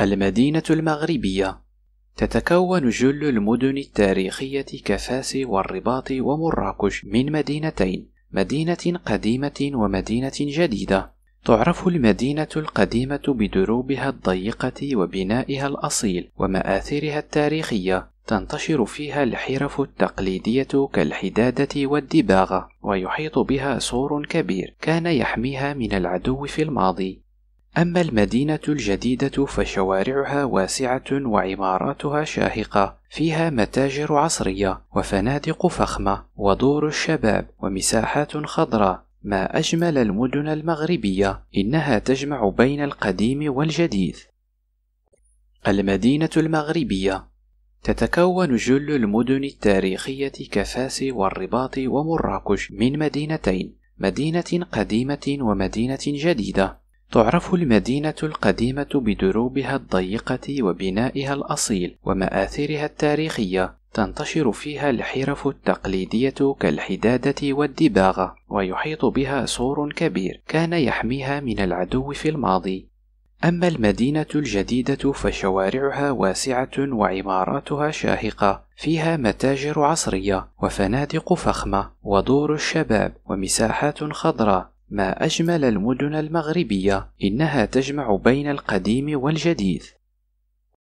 المدينة المغربية تتكون جل المدن التاريخية كفاس والرباط ومراكش من مدينتين مدينة قديمة ومدينة جديدة تعرف المدينة القديمة بدروبها الضيقة وبنائها الأصيل ومآثرها التاريخية تنتشر فيها الحرف التقليدية كالحدادة والدباغة ويحيط بها سور كبير كان يحميها من العدو في الماضي أما المدينة الجديدة فشوارعها واسعة وعماراتها شاهقة، فيها متاجر عصرية وفنادق فخمة ودور الشباب ومساحات خضراء، ما أجمل المدن المغربية، إنها تجمع بين القديم والجديد. المدينة المغربية تتكون جل المدن التاريخية كفاس والرباط ومراكش من مدينتين، مدينة قديمة ومدينة جديدة. تعرف المدينة القديمة بدروبها الضيقة وبنائها الأصيل ومآثرها التاريخية تنتشر فيها الحرف التقليدية كالحدادة والدباغة ويحيط بها سور كبير كان يحميها من العدو في الماضي أما المدينة الجديدة فشوارعها واسعة وعماراتها شاهقة، فيها متاجر عصرية وفنادق فخمة ودور الشباب ومساحات خضراء ما أجمل المدن المغربية إنها تجمع بين القديم والجديد